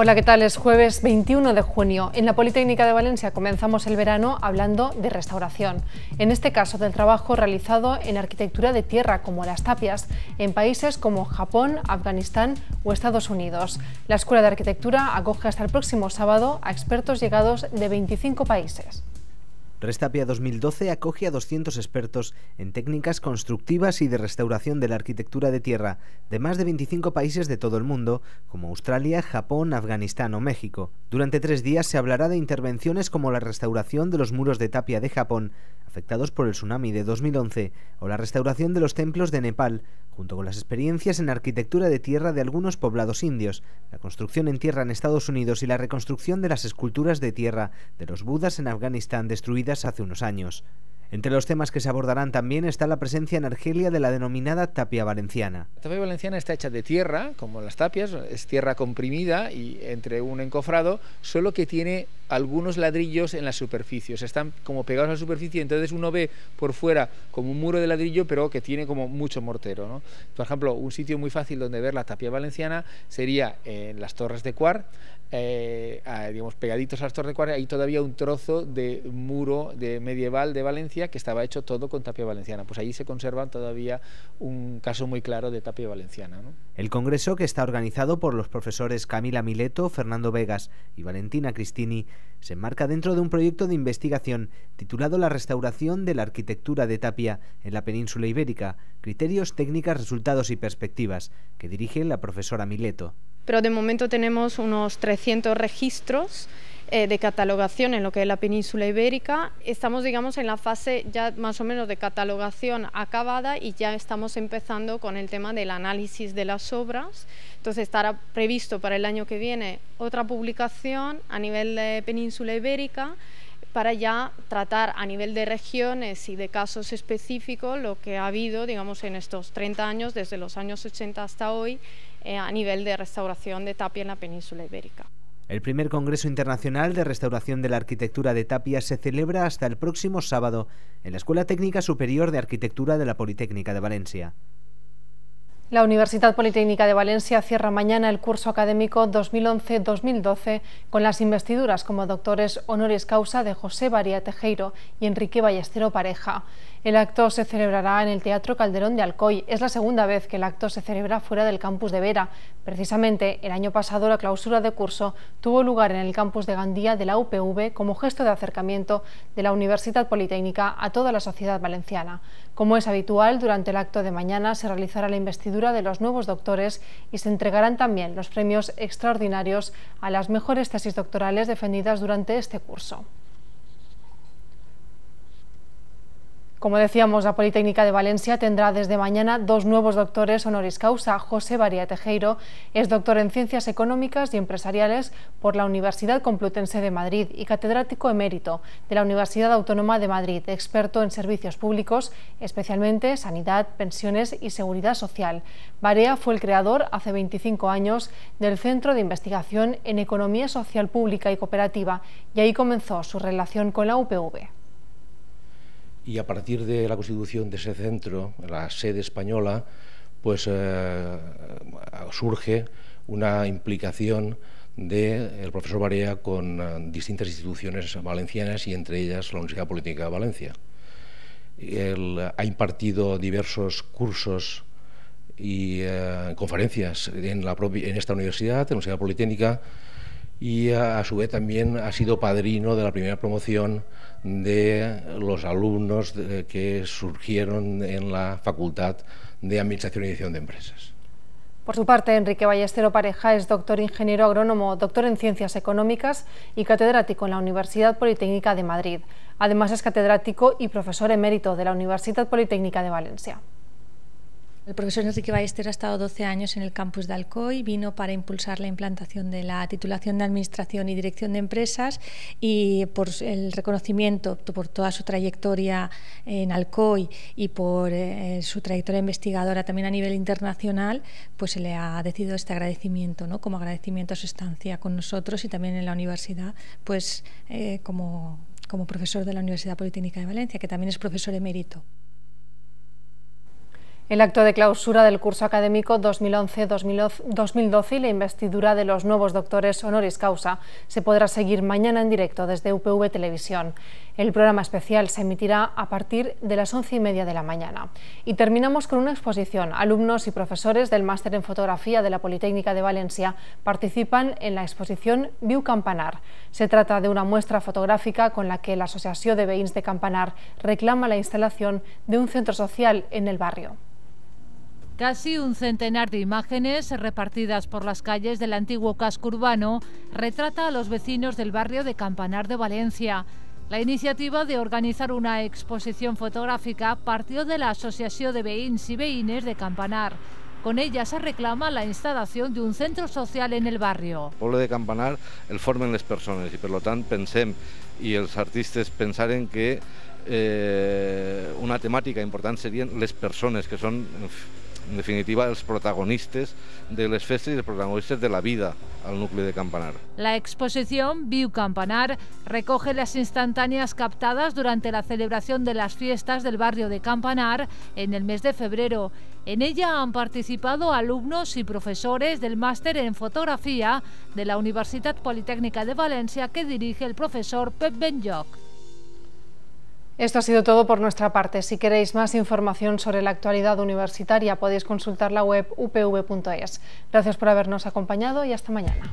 Hola, ¿qué tal? Es jueves 21 de junio. En la Politécnica de Valencia comenzamos el verano hablando de restauración. En este caso, del trabajo realizado en arquitectura de tierra como las tapias en países como Japón, Afganistán o Estados Unidos. La Escuela de Arquitectura acoge hasta el próximo sábado a expertos llegados de 25 países. Restapia 2012 acoge a 200 expertos en técnicas constructivas y de restauración de la arquitectura de tierra de más de 25 países de todo el mundo, como Australia, Japón, Afganistán o México. Durante tres días se hablará de intervenciones como la restauración de los muros de tapia de Japón, afectados por el tsunami de 2011 o la restauración de los templos de Nepal, junto con las experiencias en arquitectura de tierra de algunos poblados indios, la construcción en tierra en Estados Unidos y la reconstrucción de las esculturas de tierra de los budas en Afganistán destruidas hace unos años. Entre los temas que se abordarán también está la presencia en Argelia de la denominada tapia valenciana. La tapia valenciana está hecha de tierra, como las tapias, es tierra comprimida y entre un encofrado, solo que tiene algunos ladrillos en la superficie, están como pegados a la superficie, entonces uno ve por fuera como un muro de ladrillo, pero que tiene como mucho mortero. ¿no? Por ejemplo, un sitio muy fácil donde ver la tapia valenciana sería en las torres de Cuar, eh, digamos, pegaditos a las torres de Cuar, hay todavía un trozo de muro de medieval de Valencia que estaba hecho todo con tapia valenciana. Pues allí se conserva todavía un caso muy claro de tapia valenciana. ¿no? El congreso, que está organizado por los profesores Camila Mileto, Fernando Vegas y Valentina Cristini, se enmarca dentro de un proyecto de investigación titulado La restauración de la arquitectura de Tapia en la península ibérica, criterios, técnicas, resultados y perspectivas, que dirige la profesora Mileto. Pero de momento tenemos unos 300 registros eh, de catalogación en lo que es la península ibérica. Estamos, digamos, en la fase ya más o menos de catalogación acabada y ya estamos empezando con el tema del análisis de las obras. Entonces estará previsto para el año que viene otra publicación a nivel de península ibérica para ya tratar a nivel de regiones y de casos específicos lo que ha habido, digamos, en estos 30 años, desde los años 80 hasta hoy, eh, a nivel de restauración de tapia en la península ibérica. El primer Congreso Internacional de Restauración de la Arquitectura de Tapia se celebra hasta el próximo sábado en la Escuela Técnica Superior de Arquitectura de la Politécnica de Valencia. La Universidad Politécnica de Valencia cierra mañana el curso académico 2011-2012 con las investiduras como doctores honoris causa de José María Tejeiro y Enrique Ballestero Pareja. El acto se celebrará en el Teatro Calderón de Alcoy. Es la segunda vez que el acto se celebra fuera del campus de Vera. Precisamente, el año pasado la clausura de curso tuvo lugar en el campus de Gandía de la UPV como gesto de acercamiento de la Universidad Politécnica a toda la sociedad valenciana. Como es habitual, durante el acto de mañana se realizará la investidura de los nuevos doctores y se entregarán también los premios extraordinarios a las mejores tesis doctorales defendidas durante este curso. Como decíamos, la Politécnica de Valencia tendrá desde mañana dos nuevos doctores honoris causa. José Barea tejeiro es doctor en Ciencias Económicas y Empresariales por la Universidad Complutense de Madrid y catedrático emérito de la Universidad Autónoma de Madrid, experto en servicios públicos, especialmente sanidad, pensiones y seguridad social. Barea fue el creador hace 25 años del Centro de Investigación en Economía Social Pública y Cooperativa y ahí comenzó su relación con la UPV y a partir de la constitución de ese centro, la sede española, pues eh, surge una implicación del profesor Barea con eh, distintas instituciones valencianas y entre ellas la Universidad Politécnica de Valencia. Él ha impartido diversos cursos y eh, conferencias en, en esta universidad, en la Universidad Politécnica, y a, su vez también ha sido padrino de la primera promoción de los alumnos eh, que surgieron en la Facultad de Administración y Dirección de Empresas. Por su parte, Enrique Ballestero Pareja es doctor ingeniero agrónomo, doctor en Ciencias Económicas y catedrático en la Universidad Politécnica de Madrid. Además es catedrático y profesor emérito de la Universidad Politécnica de Valencia. El profesor Enrique Ballester ha estado 12 años en el campus de Alcoy, vino para impulsar la implantación de la titulación de Administración y Dirección de Empresas y por el reconocimiento por toda su trayectoria en Alcoy y por eh, su trayectoria investigadora también a nivel internacional, pues se le ha decidido este agradecimiento, como agradecimiento a su estancia con nosotros y también en la universidad, pues eh, como, como profesor de la Universidad Politécnica de Valencia, que también es profesor emérito. El acto de clausura del curso académico 2011-2012 y la investidura de los nuevos doctores honoris causa se podrá seguir mañana en directo desde UPV Televisión. El programa especial se emitirá a partir de las once y media de la mañana. Y terminamos con una exposición. Alumnos y profesores del Máster en Fotografía de la Politécnica de Valencia participan en la exposición Viu Campanar. Se trata de una muestra fotográfica con la que la Asociación de Veins de Campanar reclama la instalación de un centro social en el barrio. Casi un centenar de imágenes repartidas por las calles del antiguo casco urbano retrata a los vecinos del barrio de Campanar de Valencia. La iniciativa de organizar una exposición fotográfica partió de la Asociación de Veïns y Veïnes de Campanar. Con ella se reclama la instalación de un centro social en el barrio. El pueblo de Campanar el formen las personas y por lo tanto pensem y los artistas pensaren que eh, una temática importante serían las personas que son en definitiva, los protagonistas de las fiestas y els protagonistes de la vida al núcleo de Campanar. La exposición Viu Campanar recoge las instantáneas captadas durante la celebración de las fiestas del barrio de Campanar en el mes de febrero. En ella han participado alumnos y profesores del máster en fotografía de la Universidad Politécnica de Valencia que dirige el profesor Pep Benjoc. Esto ha sido todo por nuestra parte. Si queréis más información sobre la actualidad universitaria podéis consultar la web upv.es. Gracias por habernos acompañado y hasta mañana.